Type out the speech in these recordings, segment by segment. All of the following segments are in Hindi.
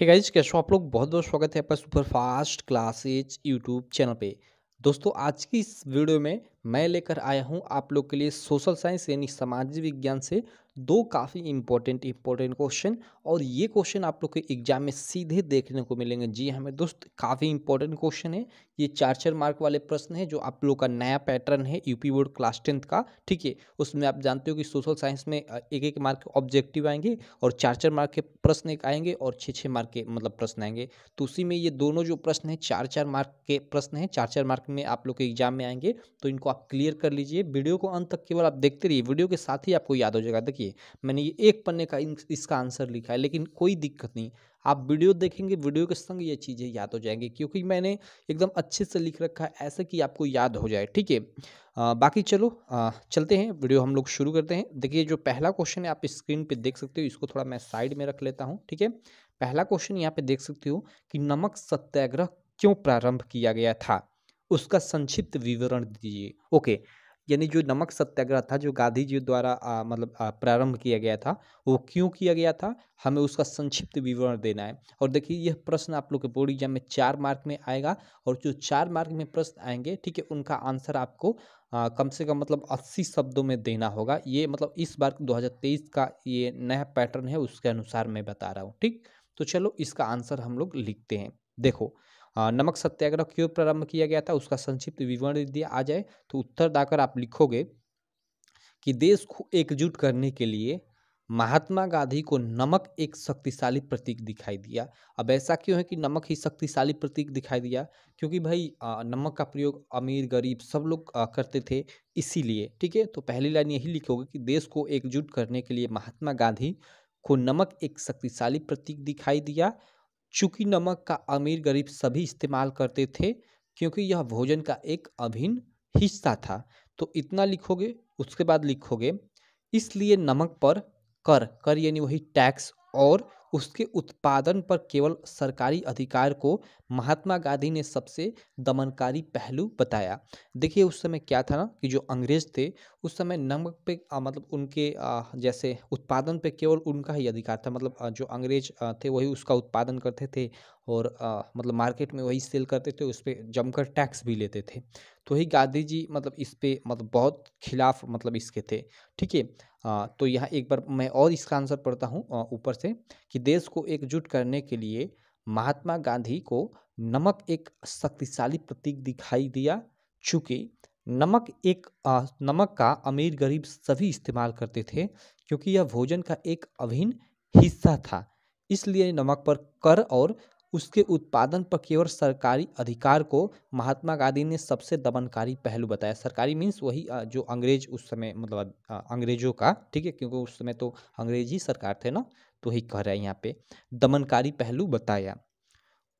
हे गाइज कैसे आप लोग बहुत बहुत स्वागत है आपका super fast classes YouTube channel पे दोस्तों आज की इस वीडियो में मैं लेकर आया हूँ आप लोग के लिए सोशल साइंस यानी सामाजिक विज्ञान से दो काफ़ी इंपॉर्टेंट इंपॉर्टेंट क्वेश्चन और ये क्वेश्चन आप लोग के एग्जाम में सीधे देखने को मिलेंगे जी हमें हाँ, दोस्त काफ़ी इंपॉर्टेंट क्वेश्चन है ये चार चार मार्क वाले प्रश्न है जो आप लोग का नया पैटर्न है यूपी बोर्ड क्लास टेंथ का ठीक है उसमें आप जानते हो कि सोशल साइंस में एक एक मार्क ऑब्जेक्टिव आएंगे और चार चार मार्क के प्रश्न एक आएंगे और छः छः मार्क के मतलब प्रश्न आएंगे तो उसी में ये दोनों जो प्रश्न है चार चार मार्क के प्रश्न हैं चार चार मार्क में आप लोग के एग्जाम में आएंगे तो इनको आप क्लियर कर लीजिए वीडियो को अंत तक केवल आप देखते रहिए वीडियो के साथ ही आपको याद हो जाएगा देखिए मैंने ये एक पन्ने का इसका आंसर लिखा है लेकिन कोई दिक्कत नहीं आप वीडियो देखेंगे वीडियो के संग ये चीज़ें याद हो जाएंगी क्योंकि मैंने एकदम अच्छे से लिख रखा है ऐसे कि आपको याद हो जाए ठीक है बाकी चलो आ, चलते हैं वीडियो हम लोग शुरू करते हैं देखिए जो पहला क्वेश्चन है आप स्क्रीन पे देख सकते हो इसको थोड़ा मैं साइड में रख लेता हूँ ठीक है पहला क्वेश्चन यहाँ पे देख सकते हो कि नमक सत्याग्रह क्यों प्रारंभ किया गया था उसका संक्षिप्त विवरण दीजिए ओके यानी जो नमक सत्याग्रह था जो गांधी जी द्वारा मतलब प्रारंभ किया गया था वो क्यों किया गया था हमें उसका संक्षिप्त विवरण देना है और देखिए यह प्रश्न आप लोग के बोर्ड एग्जाम में चार मार्क में आएगा और जो चार मार्क में प्रश्न आएंगे ठीक है उनका आंसर आपको आ, कम से कम मतलब अस्सी शब्दों में देना होगा ये मतलब इस बार 2023 का ये नया पैटर्न है उसके अनुसार मैं बता रहा हूँ ठीक तो चलो इसका आंसर हम लोग लिखते हैं देखो नमक सत्याग्रह क्यों प्रारंभ किया गया था उसका संक्षिप्त विवरण यदि आ जाए तो उत्तर दाकर आप लिखोगे कि देश को एकजुट करने के लिए महात्मा गांधी को नमक एक शक्तिशाली प्रतीक दिखाई दिया अब ऐसा क्यों है कि नमक ही शक्तिशाली प्रतीक दिखाई दिया क्योंकि भाई नमक का प्रयोग अमीर गरीब सब लोग करते थे इसीलिए ठीक है तो पहली लाइन यही लिखोगे कि देश को एकजुट करने के लिए महात्मा गांधी को नमक एक शक्तिशाली प्रतीक दिखाई दिया चूँकि नमक का अमीर गरीब सभी इस्तेमाल करते थे क्योंकि यह भोजन का एक अभिन्न हिस्सा था तो इतना लिखोगे उसके बाद लिखोगे इसलिए नमक पर कर कर यानी वही टैक्स और उसके उत्पादन पर केवल सरकारी अधिकार को महात्मा गांधी ने सबसे दमनकारी पहलू बताया देखिए उस समय क्या था ना कि जो अंग्रेज थे उस समय नमक पे आ, मतलब उनके आ, जैसे उत्पादन पे केवल उनका ही अधिकार था मतलब जो अंग्रेज थे वही उसका उत्पादन करते थे और आ, मतलब मार्केट में वही सेल करते थे उस पर जमकर टैक्स भी लेते थे तो ही गांधी जी मतलब इस पर मतलब बहुत खिलाफ मतलब इसके थे ठीक है तो यहाँ एक बार मैं और इसका आंसर पढ़ता हूँ ऊपर से कि देश को एकजुट करने के लिए महात्मा गांधी को नमक एक शक्तिशाली प्रतीक दिखाई दिया चूँकि नमक एक आ, नमक का अमीर गरीब सभी इस्तेमाल करते थे क्योंकि यह भोजन का एक अभिन्न हिस्सा था इसलिए नमक पर कर और उसके उत्पादन पर केवल सरकारी अधिकार को महात्मा गांधी ने सबसे दमनकारी पहलू बताया सरकारी मीन्स वही जो अंग्रेज उस समय मतलब अंग्रेजों का ठीक है क्योंकि उस समय तो अंग्रेज ही सरकार थे ना तो ही कह रहे हैं यहाँ पे दमनकारी पहलू बताया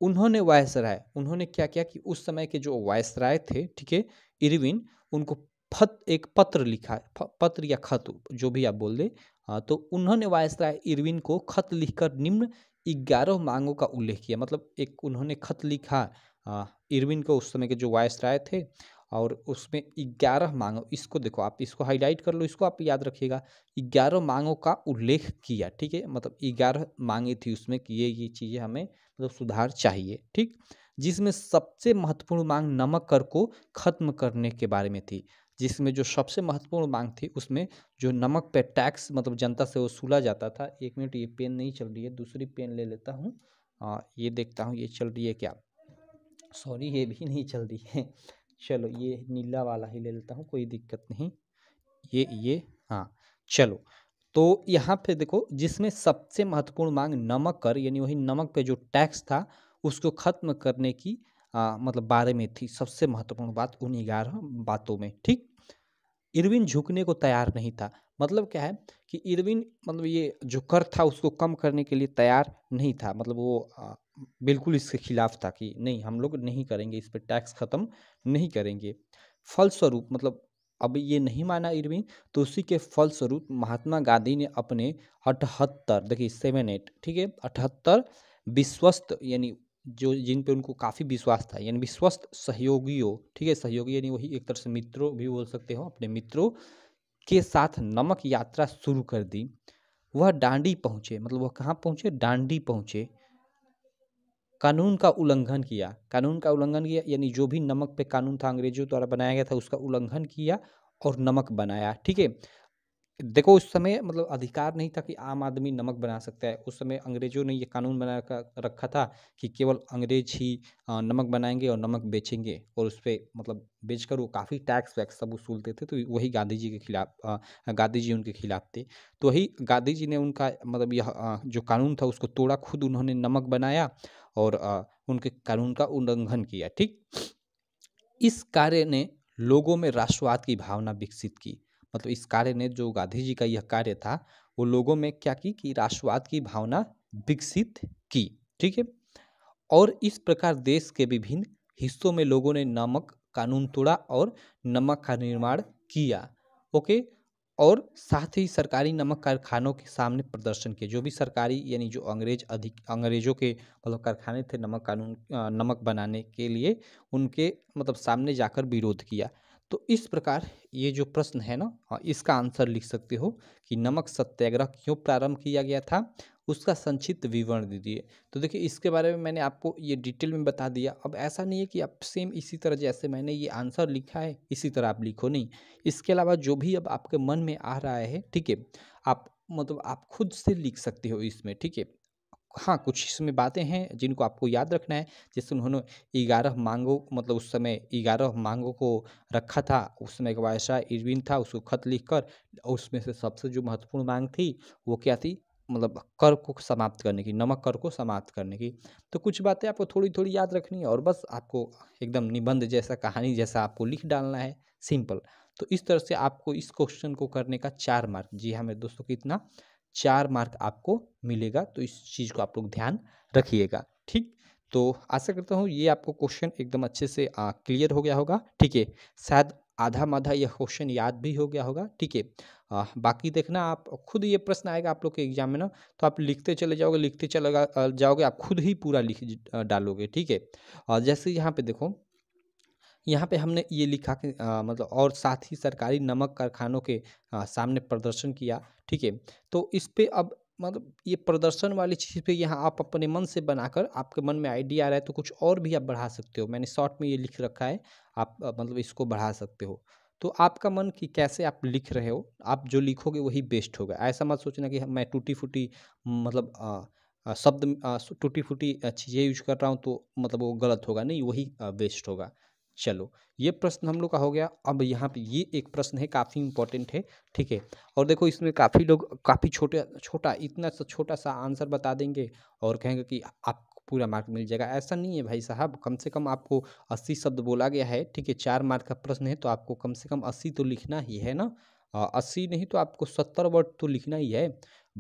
उन्होंने वायसराय उन्होंने क्या किया कि उस समय के जो वायसराय थे ठीक है इरविन उनको फत एक पत्र लिखा पत्र या खत जो भी आप बोल दे तो उन्होंने वायसराय इरविन को खत लिखकर निम्न ग्यारह मांगों का उल्लेख किया मतलब एक उन्होंने खत लिखा इरविन को उस समय के जो वायस राय थे और उसमें ग्यारह मांगों इसको देखो आप इसको हाईलाइट कर लो इसको आप याद रखिएगा ग्यारह मांगों का उल्लेख किया ठीक है मतलब ग्यारह मांगे थी उसमें कि ये ये चीज़ें हमें मतलब सुधार चाहिए ठीक जिसमें सबसे महत्वपूर्ण मांग नमक कर को खत्म करने के बारे में थी जिसमें जो सबसे महत्वपूर्ण मांग थी उसमें जो नमक पे टैक्स मतलब जनता से वसूला जाता था एक मिनट ये पेन नहीं चल रही है दूसरी पेन ले लेता हूँ ये देखता हूँ ये चल रही है क्या सॉरी ये भी नहीं चल रही है चलो ये नीला वाला ही ले लेता हूँ कोई दिक्कत नहीं ये ये हाँ चलो तो यहाँ पे देखो जिसमें सबसे महत्वपूर्ण मांग नमक कर यानी वही नमक पे जो टैक्स था उसको ख़त्म करने की आ, मतलब बारे में थी सबसे महत्वपूर्ण बात उन ग्यारह बातों में ठीक इरविन झुकने को तैयार नहीं था मतलब क्या है कि इरविन मतलब ये जो कर था उसको कम करने के लिए तैयार नहीं था मतलब वो आ, बिल्कुल इसके खिलाफ था कि नहीं हम लोग नहीं करेंगे इस पर टैक्स ख़त्म नहीं करेंगे फलस्वरूप मतलब अब ये नहीं माना इरविन तो उसी के फलस्वरूप महात्मा गांधी ने अपने अठहत्तर देखिए सेवन एट ठीक है अठहत्तर विश्वस्त यानी जो जिन पे उनको काफ़ी विश्वास था यानी विश्वस्त सहयोगियों ठीक है सहयोगी यानी वही एक तरह से मित्रों भी बोल सकते हो अपने मित्रों के साथ नमक यात्रा शुरू कर दी वह डांडी पहुँचे मतलब वह कहाँ पहुँचे डांडी पहुँचे कानून का उल्लंघन किया कानून का उल्लंघन किया यानी जो भी नमक पे कानून था अंग्रेजों द्वारा बनाया गया था उसका उल्लंघन किया और नमक बनाया ठीक है देखो उस समय मतलब अधिकार नहीं था कि आम आदमी नमक बना सकता है उस समय अंग्रेजों ने ये कानून बना रखा था कि केवल अंग्रेज ही नमक बनाएंगे और नमक बेचेंगे और उस पर मतलब बेचकर वो काफ़ी टैक्स वैक्स सब वसूलते थे तो वही गांधी जी के खिलाफ गांधी जी उनके खिलाफ थे तो वही गांधी जी ने उनका मतलब यह जो कानून था उसको तोड़ा खुद उन्होंने नमक बनाया और उनके कानून का उल्लंघन किया ठीक इस कार्य ने लोगों में राष्ट्रवाद की भावना विकसित की मतलब इस कार्य ने जो गांधी जी का यह कार्य था वो लोगों में क्या की कि राष्ट्रवाद की भावना विकसित की ठीक है और इस प्रकार देश के विभिन्न हिस्सों में लोगों ने नमक कानून तोड़ा और नमक का निर्माण किया ओके और साथ ही सरकारी नमक कारखानों के सामने प्रदर्शन किए जो भी सरकारी यानी जो अंग्रेज अधिक अंग्रेजों के मतलब कारखाने थे नमक कानून नमक बनाने के लिए उनके मतलब सामने जाकर विरोध किया तो इस प्रकार ये जो प्रश्न है ना हाँ, इसका आंसर लिख सकते हो कि नमक सत्याग्रह क्यों प्रारंभ किया गया था उसका संक्षिप्त विवरण दीजिए तो देखिए इसके बारे में मैंने आपको ये डिटेल में बता दिया अब ऐसा नहीं है कि आप सेम इसी तरह जैसे मैंने ये आंसर लिखा है इसी तरह आप लिखो नहीं इसके अलावा जो भी अब आपके मन में आ रहा है ठीक है आप मतलब आप खुद से लिख सकते हो इसमें ठीक है हाँ कुछ इसमें बातें हैं जिनको आपको याद रखना है जैसे उन्होंने ग्यारह मांगों मतलब उस समय ग्यारह मांगों को रखा था उस समय एक बादशाह इरविन था उसको खत लिखकर उसमें से सबसे जो महत्वपूर्ण मांग थी वो क्या थी मतलब कर को समाप्त करने की नमक कर को समाप्त करने की तो कुछ बातें आपको थोड़ी थोड़ी याद रखनी है और बस आपको एकदम निबंध जैसा कहानी जैसा आपको लिख डालना है सिंपल तो इस तरह से आपको इस क्वेश्चन को करने का चार मार्क जी हाँ मेरे दोस्तों कितना चार मार्क आपको मिलेगा तो इस चीज़ को आप लोग ध्यान रखिएगा ठीक तो आशा करता हूँ ये आपको क्वेश्चन एकदम अच्छे से आ, क्लियर हो गया होगा ठीक है शायद आधा माधा यह क्वेश्चन याद भी हो गया होगा ठीक है बाकी देखना आप खुद ये प्रश्न आएगा आप लोग के एग्जाम में ना तो आप लिखते चले जाओगे लिखते चले जाओगे आप खुद ही पूरा लिख डालोगे ठीक है जैसे यहाँ पे देखो यहाँ पे हमने ये लिखा कि मतलब और साथ ही सरकारी नमक कारखानों के आ, सामने प्रदर्शन किया ठीक है तो इस पर अब मतलब ये प्रदर्शन वाली चीज़ पे यहाँ आप अपने मन से बनाकर आपके मन में आइडिया आ रहा है तो कुछ और भी आप बढ़ा सकते हो मैंने शॉर्ट में ये लिख रखा है आप मतलब इसको बढ़ा सकते हो तो आपका मन कि कैसे आप लिख रहे हो आप जो लिखोगे वही बेस्ट होगा ऐसा मत सोचना कि मैं टूटी फूटी मतलब शब्द टूटी फूटी चीज़ें यूज कर रहा हूँ तो मतलब वो गलत होगा नहीं वही बेस्ट होगा चलो ये प्रश्न हम लोग का हो गया अब यहाँ पे ये एक प्रश्न है काफ़ी इंपॉर्टेंट है ठीक है और देखो इसमें काफ़ी लोग काफ़ी छोटे छोटा इतना सा छोटा सा आंसर बता देंगे और कहेंगे कि आप पूरा मार्क मिल जाएगा ऐसा नहीं है भाई साहब कम से कम आपको अस्सी शब्द बोला गया है ठीक है चार मार्क का प्रश्न है तो आपको कम से कम अस्सी तो लिखना ही है ना अस्सी नहीं तो आपको सत्तर वर्ड तो लिखना ही है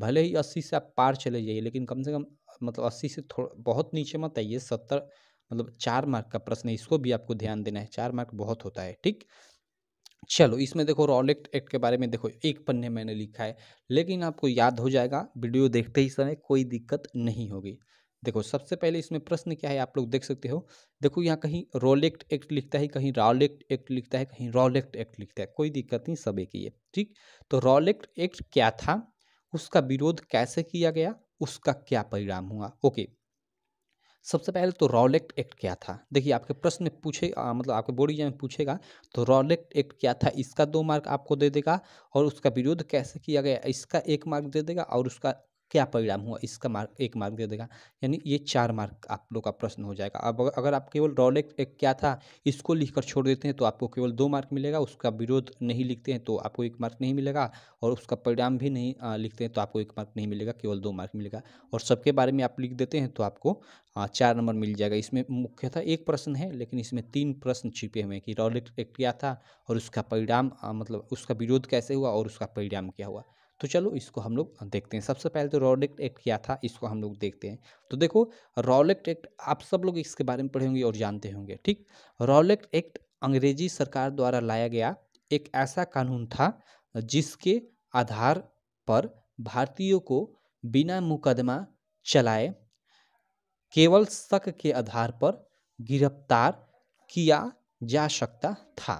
भले ही अस्सी से आप पार चले जाइए लेकिन कम से कम मतलब अस्सी से थोड़ा बहुत नीचे मत आइए सत्तर मतलब चार मार्क का प्रश्न है इसको भी आपको ध्यान देना है चार मार्क बहुत होता है ठीक चलो इसमें देखो रॉलेक्ट एक्ट के बारे में देखो एक पन्ने मैंने लिखा है लेकिन आपको याद हो जाएगा वीडियो देखते ही समय कोई दिक्कत नहीं होगी देखो सबसे पहले इसमें प्रश्न क्या है आप लोग देख सकते हो देखो यहाँ कहीं रोलेक्ट एक्ट लिखता है कहीं रॉलेक्ट एक्ट लिखता है कहीं रॉलेक्ट एक्ट लिखता है कोई दिक्कत नहीं सब एक ही है ठीक तो रॉलेक्ट एक्ट क्या था उसका विरोध कैसे किया गया उसका क्या परिणाम हुआ ओके सबसे पहले तो रॉलेक्ट एक्ट क्या था देखिए आपके प्रश्न में पूछे आ, मतलब आपके बोर्ड एग्जाम में पूछेगा तो रॉलेक्ट एक्ट क्या था इसका दो मार्क आपको दे देगा और उसका विरोध कैसे किया गया इसका एक मार्क दे देगा और उसका क्या परिणाम हुआ इसका मार्क एक मार्क दे देगा यानी ये चार मार्क आप लोग का प्रश्न हो जाएगा अब अगर आप केवल रॉलेक एक क्या था इसको लिख कर छोड़ देते हैं तो आपको केवल दो मार्क मिलेगा उसका विरोध नहीं लिखते हैं तो आपको एक मार्क नहीं मिलेगा और उसका परिणाम भी नहीं लिखते हैं तो आपको एक मार्क नहीं मिलेगा केवल दो मार्क मिलेगा और सबके बारे में आप लिख देते हैं तो आपको चार नंबर मिल जाएगा इसमें मुख्यतः एक प्रश्न है लेकिन इसमें तीन प्रश्न छिपे हुए हैं कि रॉलेक एक क्या था और उसका परिणाम मतलब उसका विरोध कैसे हुआ और उसका परिणाम क्या हुआ तो चलो इसको हम लोग देखते हैं सबसे पहले तो रॉलेक्ट एक्ट क्या था इसको हम लोग देखते हैं तो देखो रॉलेक्ट एक्ट आप सब लोग इसके बारे में पढ़े होंगे और जानते होंगे ठीक रॉलेक्ट एक्ट अंग्रेजी सरकार द्वारा लाया गया एक ऐसा कानून था जिसके आधार पर भारतीयों को बिना मुकदमा चलाए केवल शक के आधार पर गिरफ्तार किया जा सकता था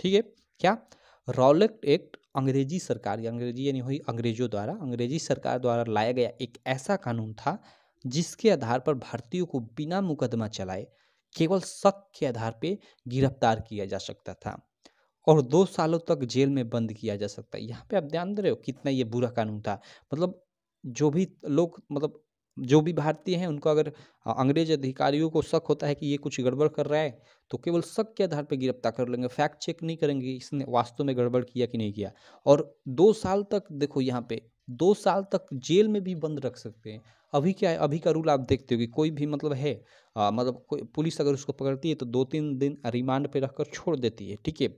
ठीक है क्या रॉलेक्ट एक्ट अंग्रेजी सरकार या अंग्रेजी यानी हुई अंग्रेजों द्वारा अंग्रेजी सरकार द्वारा लाया गया एक ऐसा कानून था जिसके आधार पर भारतीयों को बिना मुकदमा चलाए केवल शक के आधार पर गिरफ्तार किया जा सकता था और दो सालों तक जेल में बंद किया जा सकता है यहाँ पे आप ध्यान दे रहे हो कितना ये बुरा कानून था मतलब जो भी लोग मतलब जो भी भारतीय हैं उनको अगर अंग्रेज अधिकारियों को शक होता है कि ये कुछ गड़बड़ कर रहा है तो केवल शक के आधार पर गिरफ्तार कर लेंगे फैक्ट चेक नहीं करेंगे इसने वास्तव में गड़बड़ किया कि नहीं किया और दो साल तक देखो यहाँ पे दो साल तक जेल में भी बंद रख सकते हैं अभी क्या है अभी का रूल आप देखते हो कि कोई भी मतलब है आ, मतलब कोई पुलिस अगर उसको पकड़ती है तो दो तीन दिन रिमांड पे रखकर छोड़ देती है ठीक है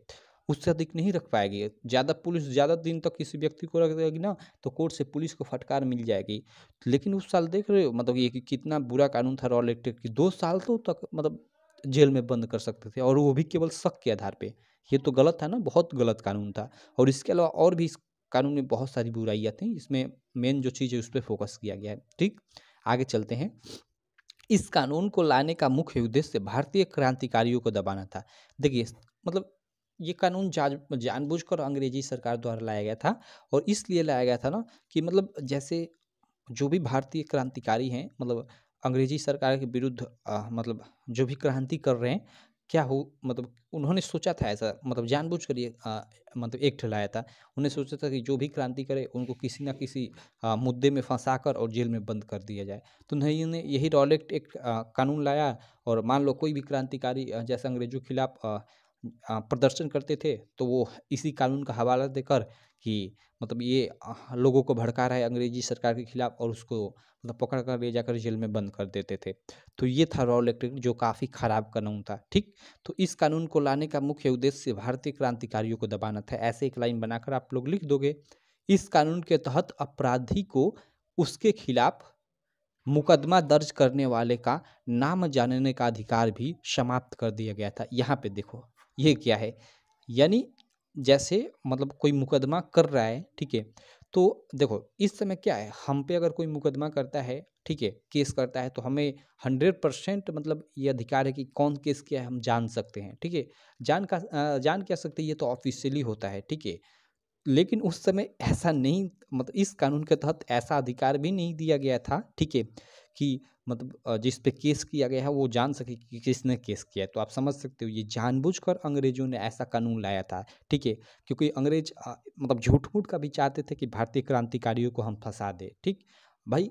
उससे अधिक नहीं रख पाएगी ज़्यादा पुलिस ज़्यादा दिन तक किसी व्यक्ति को रख देगी ना तो कोर्ट से पुलिस को फटकार मिल जाएगी लेकिन उस साल देख रहे हो मतलब ये कि कितना बुरा कानून था रॉल एक्ट की दो साल तो तक मतलब जेल में बंद कर सकते थे और वो भी केवल शक के आधार पे ये तो गलत था ना बहुत गलत कानून था और इसके अलावा और भी इस कानून में बहुत सारी बुराइयाँ थी इसमें मेन जो चीज़ है उस पर फोकस किया गया है ठीक आगे चलते हैं इस कानून को लाने का मुख्य उद्देश्य भारतीय क्रांतिकारियों को दबाना था देखिए मतलब ये कानून जान जानबूझकर अंग्रेजी सरकार द्वारा लाया गया था और इसलिए लाया गया था ना कि मतलब जैसे जो भी भारतीय क्रांतिकारी हैं मतलब अंग्रेजी सरकार के विरुद्ध मतलब जो भी क्रांति कर रहे हैं क्या हो मतलब उन्होंने सोचा था ऐसा मतलब जानबूझ कर ये मतलब एक ठहलाया था उन्हें सोचा था कि जो भी क्रांति करे उनको किसी ना किसी आ, मुद्दे में फंसा कर और जेल में बंद कर दिया जाए तो नहीं ने यही रॉलेक्ट एक आ, कानून लाया और मान लो कोई भी क्रांतिकारी जैसे अंग्रेजों के खिलाफ प्रदर्शन करते थे तो वो इसी कानून का हवाला देकर कि मतलब ये लोगों को भड़का रहा है अंग्रेजी सरकार के खिलाफ और उसको मतलब पकड़ कर ले जाकर जेल में बंद कर देते थे तो ये था रॉयल इलेक्ट्रिक जो काफ़ी ख़राब कानून था ठीक तो इस कानून को लाने का मुख्य उद्देश्य भारतीय क्रांतिकारियों को दबाना था ऐसे एक लाइन बनाकर आप लोग लिख दोगे इस कानून के तहत अपराधी को उसके खिलाफ मुकदमा दर्ज करने वाले का नाम जानने का अधिकार भी समाप्त कर दिया गया था यहाँ पे देखो ये क्या है यानी जैसे मतलब कोई मुकदमा कर रहा है ठीक है तो देखो इस समय क्या है हम पे अगर कोई मुकदमा करता है ठीक है केस करता है तो हमें हंड्रेड परसेंट मतलब ये अधिकार है कि कौन केस किया है हम जान सकते हैं ठीक है जान का जान क्या सकते हैं ये तो ऑफिशियली होता है ठीक है लेकिन उस समय ऐसा नहीं मतलब इस कानून के तहत ऐसा अधिकार भी नहीं दिया गया था ठीक है कि मतलब जिस पे केस किया गया है वो जान सके कि किसने केस किया है तो आप समझ सकते हो ये जानबूझकर अंग्रेजों ने ऐसा कानून लाया था ठीक है क्योंकि अंग्रेज मतलब झूठ मूठ का भी चाहते थे कि भारतीय क्रांतिकारियों को हम फंसा दें ठीक भाई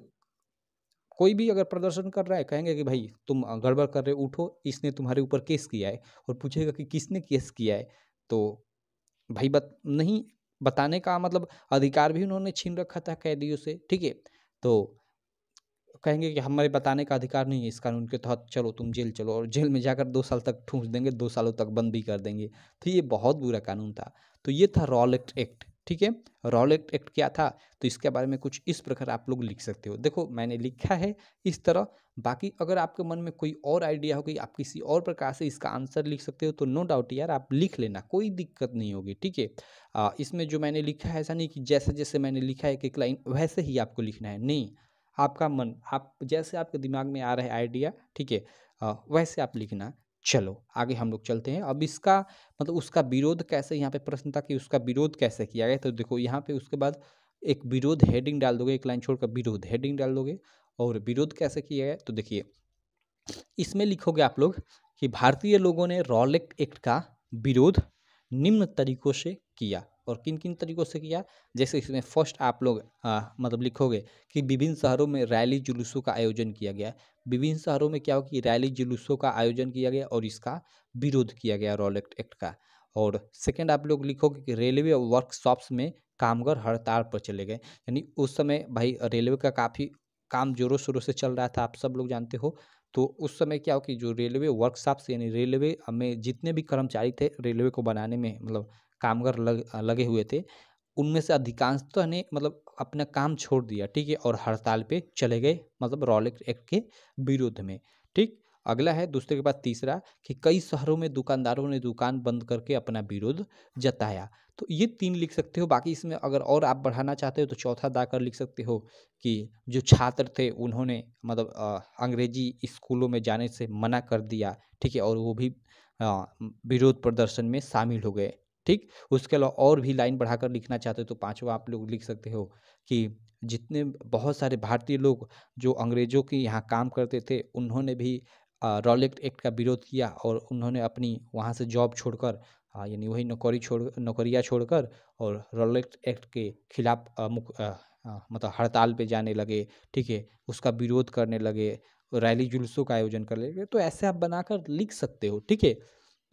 कोई भी अगर प्रदर्शन कर रहा है कहेंगे कि भाई तुम गड़बड़ कर रहे उठो इसने तुम्हारे ऊपर केस किया है और पूछेगा कि किसने केस किया है तो भाई बत नहीं बताने का मतलब अधिकार भी उन्होंने छीन रखा था कैदियों से ठीक है तो कहेंगे कि हमारे बताने का अधिकार नहीं है इस कानून के तहत चलो तुम जेल चलो और जेल में जाकर दो साल तक ठूंस देंगे दो सालों तक बंद भी कर देंगे तो ये बहुत बुरा कानून था तो ये था रॉलेक्ट एक्ट ठीक है रॉलेक्ट एक्ट क्या था तो इसके बारे में कुछ इस प्रकार आप लोग लिख सकते हो देखो मैंने लिखा है इस तरह बाकी अगर आपके मन में कोई और आइडिया हो गई आप किसी और प्रकार से इसका आंसर लिख सकते हो तो नो डाउट यार आप लिख लेना कोई दिक्कत नहीं होगी ठीक है इसमें जो मैंने लिखा है ऐसा नहीं कि जैसे जैसे मैंने लिखा है एक एक लाइन वैसे ही आपको लिखना है नहीं आपका मन आप जैसे आपके दिमाग में आ रहे आइडिया ठीक है वैसे आप लिखना चलो आगे हम लोग चलते हैं अब इसका मतलब उसका विरोध कैसे यहाँ पे प्रश्न था कि उसका विरोध कैसे किया गया तो देखो यहाँ पे उसके बाद एक विरोध हेडिंग डाल दोगे एक लाइन छोड़कर विरोध हेडिंग डाल दोगे और विरोध कैसे किया गया तो देखिए इसमें लिखोगे आप लोग कि भारतीय लोगों ने रॉलेक्ट एक्ट का विरोध निम्न तरीकों से किया और किन किन तरीक़ों से किया जैसे इसमें फर्स्ट आप लोग मतलब लिखोगे कि विभिन्न शहरों में रैली जुलूसों का आयोजन किया गया विभिन्न शहरों में क्या हो कि रैली जुलूसों का आयोजन किया गया और इसका विरोध किया गया रॉल एक्ट एक्ट का और सेकंड आप लोग लिखोगे कि रेलवे वर्कशॉप्स में कामगार हड़ताल पर चले गए यानी उस समय भाई रेलवे का काफ़ी काम जोरों शोरों से चल रहा था आप सब लोग जानते हो तो उस समय क्या हो कि जो रेलवे वर्कशॉप्स यानी रेलवे में जितने भी कर्मचारी थे रेलवे को बनाने में मतलब कामगार लग लगे हुए थे उनमें से अधिकांशतः तो ने मतलब अपना काम छोड़ दिया ठीक है और हड़ताल पे चले गए मतलब रॉयल एक्ट के विरोध में ठीक अगला है दूसरे के बाद तीसरा कि कई शहरों में दुकानदारों ने दुकान बंद करके अपना विरोध जताया तो ये तीन लिख सकते हो बाकी इसमें अगर और आप बढ़ाना चाहते हो तो चौथा दाकर लिख सकते हो कि जो छात्र थे उन्होंने मतलब अंग्रेजी स्कूलों में जाने से मना कर दिया ठीक है और वो भी विरोध प्रदर्शन में शामिल हो गए ठीक उसके अलावा और भी लाइन बढ़ाकर लिखना चाहते हो तो पाँचवा आप लोग लिख सकते हो कि जितने बहुत सारे भारतीय लोग जो अंग्रेज़ों के यहाँ काम करते थे उन्होंने भी रॉलेक्ट एक्ट का विरोध किया और उन्होंने अपनी वहाँ से जॉब छोड़कर यानी वही नौकरी छोड़ नौकरियाँ छोड़कर और रॉलेक्ट एक्ट के खिलाफ मतलब हड़ताल पे जाने लगे ठीक है उसका विरोध करने लगे रैली जुलूसों का आयोजन कर लगे तो ऐसे आप बनाकर लिख सकते हो ठीक है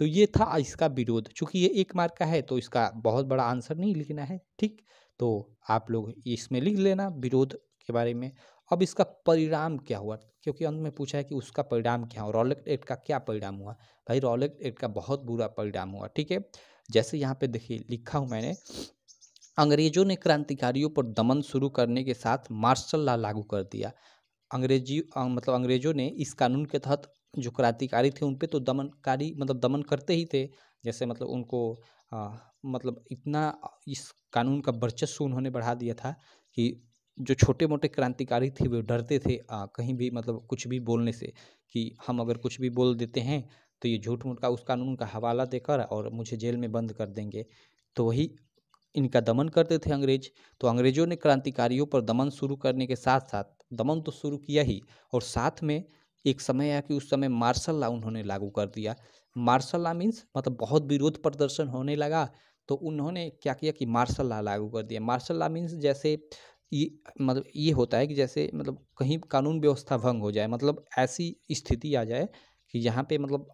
तो ये था इसका विरोध चूंकि ये एक मार्क का है तो इसका बहुत बड़ा आंसर नहीं लिखना है ठीक तो आप लोग इसमें लिख लेना विरोध के बारे में अब इसका परिणाम क्या हुआ क्योंकि अंत में पूछा है कि उसका परिणाम क्या हुआ रॉलेट एक्ट का क्या परिणाम हुआ भाई रॉलेट एक्ट का बहुत बुरा परिणाम हुआ ठीक है जैसे यहाँ पे देखिए लिखा हूँ मैंने अंग्रेजों ने क्रांतिकारियों पर दमन शुरू करने के साथ मार्शल लॉ लागू कर दिया अंग्रेजी मतलब अंग्रेजों ने इस कानून के तहत जो क्रांतिकारी थे उन पर तो दमनकारी मतलब दमन करते ही थे जैसे मतलब उनको आ, मतलब इतना इस कानून का वर्चस्व उन्होंने बढ़ा दिया था कि जो छोटे मोटे क्रांतिकारी थे वे डरते थे आ, कहीं भी मतलब कुछ भी बोलने से कि हम अगर कुछ भी बोल देते हैं तो ये झूठ मूठ का उस कानून का हवाला देकर और मुझे जेल में बंद कर देंगे तो वही इनका दमन करते थे अंग्रेज तो अंग्रेजों ने क्रांतिकारियों पर दमन शुरू करने के साथ साथ दमन तो शुरू किया ही और साथ में एक समय आया कि उस समय मार्शल लॉ उन्होंने लागू कर दिया मार्शल लॉ मीन्स मतलब बहुत विरोध प्रदर्शन होने लगा तो उन्होंने क्या किया कि मार्शल लॉ लागू कर दिया मार्शल लॉ मीन्स जैसे ये मतलब ये होता है कि जैसे मतलब कहीं कानून व्यवस्था भंग हो जाए मतलब ऐसी स्थिति आ जाए कि यहाँ पे मतलब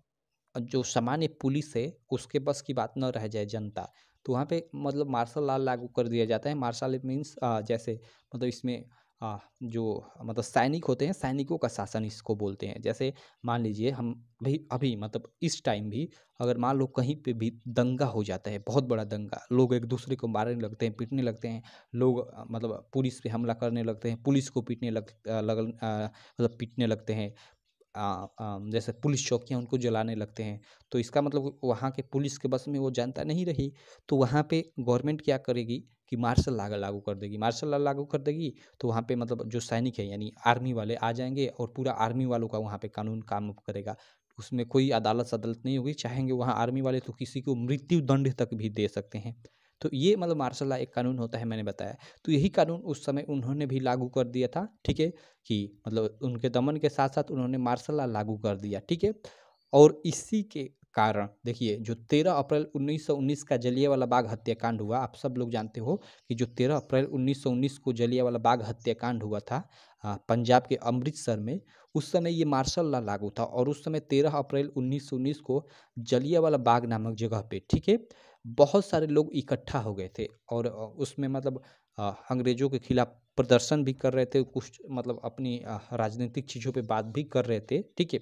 जो सामान्य पुलिस है उसके बस की बात न रह जाए जनता तो वहाँ पे मतलब मार्शल लॉ लागू कर दिया जाता है मार्शल मीन्स जैसे मतलब इसमें आ, हाँ, जो मतलब सैनिक होते हैं सैनिकों का शासन इसको बोलते हैं जैसे मान लीजिए हम भी अभी मतलब इस टाइम भी अगर मान लो कहीं पे भी दंगा हो जाता है बहुत बड़ा दंगा लोग एक दूसरे को मारने लगते हैं पीटने लगते हैं लोग मतलब पुलिस पे हमला करने लगते हैं पुलिस को पीटने लग लग मतलब पीटने लगते हैं जैसे पुलिस चौकियाँ उनको जलाने लगते हैं तो इसका मतलब वहाँ के पुलिस के बस में वो जनता नहीं रही तो वहाँ पे गवर्नमेंट क्या करेगी कि मार्शल ला लागू कर देगी मार्शल लॉ लागू कर देगी तो वहाँ पे मतलब जो सैनिक है यानी आर्मी वाले आ जाएंगे और पूरा आर्मी वालों का वहाँ पर कानून काम करेगा उसमें कोई अदालत अदालत नहीं होगी चाहेंगे वहाँ आर्मी वाले तो किसी को मृत्यु दंड तक भी दे सकते हैं तो ये मतलब मार्शल लॉ एक कानून होता है मैंने बताया तो यही कानून उस समय उन्होंने भी लागू कर दिया था ठीक है कि मतलब उनके दमन के साथ साथ उन्होंने मार्शल लॉ लागू कर दिया ठीक है और इसी के कारण देखिए जो 13 अप्रैल 1919 का जलियावाला बाग हत्याकांड हुआ आप सब लोग जानते हो कि जो 13 अप्रैल 1919 को जलियावाला बाग हत्याकांड हुआ था पंजाब के अमृतसर में उस समय ये मार्शल लॉ लागू था और उस समय 13 अप्रैल 1919 को जलियावाला बाग नामक जगह पे ठीक है बहुत सारे लोग इकट्ठा हो गए थे और उसमें मतलब अंग्रेज़ों के खिलाफ प्रदर्शन भी कर रहे थे कुछ मतलब अपनी राजनीतिक चीज़ों पे बात भी कर रहे थे ठीक है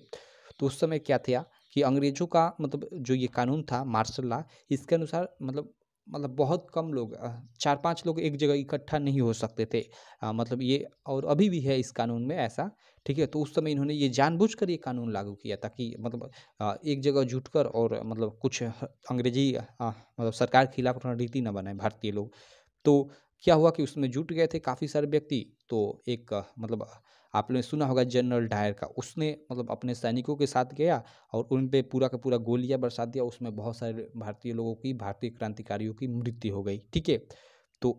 तो उस समय क्या था कि अंग्रेज़ों का मतलब जो ये कानून था मार्शल लॉ इसके अनुसार मतलब मतलब बहुत कम लोग चार पांच लोग एक जगह इकट्ठा नहीं हो सकते थे आ, मतलब ये और अभी भी है इस कानून में ऐसा ठीक है तो उस समय इन्होंने ये जानबूझकर ये कानून लागू किया ताकि मतलब आ, एक जगह जुटकर और मतलब कुछ अंग्रेजी आ, मतलब सरकार के खिलाफ रणनीति न बनाए भारतीय लोग तो क्या हुआ कि उसमें जुट गए थे काफ़ी सारे व्यक्ति तो एक मतलब आपने सुना होगा जनरल डायर का उसने मतलब अपने सैनिकों के साथ गया और उन पर पूरा का पूरा गोलियां बरसा दिया उसमें बहुत सारे भारतीय लोगों की भारतीय क्रांतिकारियों की मृत्यु हो गई ठीक है तो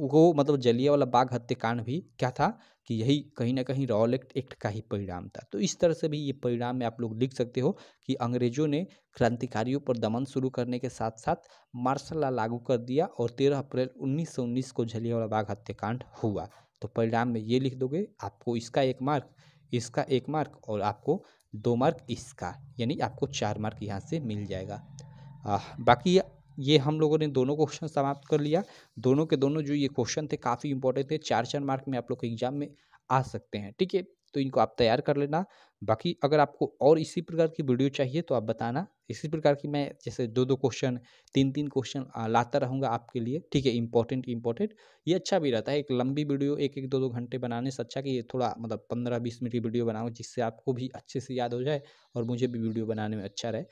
वो मतलब जलिया वाला बाघ हत्याकांड भी क्या था कि यही कहीं ना कहीं रॉयल एक्ट एक्ट का ही परिणाम था तो इस तरह से भी ये परिणाम में आप लोग लिख सकते हो कि अंग्रेजों ने क्रांतिकारियों पर दमन शुरू करने के साथ साथ मार्शल ला लागू कर दिया और तेरह अप्रैल 1919 को वाला बाघ हत्याकांड हुआ तो परिणाम में ये लिख दोगे आपको इसका एक मार्क इसका एक मार्क और आपको दो मार्क इसका यानी आपको चार मार्क यहाँ से मिल जाएगा आ, बाकी ये हम लोगों ने दोनों क्वेश्चन समाप्त कर लिया दोनों के दोनों जो ये क्वेश्चन थे काफ़ी इंपॉर्टेंट थे चार चार मार्क में आप लोग के एग्जाम में आ सकते हैं ठीक है तो इनको आप तैयार कर लेना बाकी अगर आपको और इसी प्रकार की वीडियो चाहिए तो आप बताना इसी प्रकार की मैं जैसे दो दो क्वेश्चन तीन तीन क्वेश्चन लाता रहूँगा आपके लिए ठीक है इंपॉर्टेंट इंपॉर्टेंट ये अच्छा भी रहता है एक लंबी वीडियो एक एक दो दो घंटे बनाने से अच्छा कि ये थोड़ा मतलब पंद्रह बीस मिनट की वीडियो बनाऊँ जिससे आपको भी अच्छे से याद हो जाए और मुझे भी वीडियो बनाने में अच्छा रहे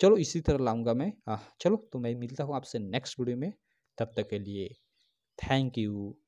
चलो इसी तरह लाऊंगा मैं चलो तो मैं मिलता हूँ आपसे नेक्स्ट वीडियो में तब तक के लिए थैंक यू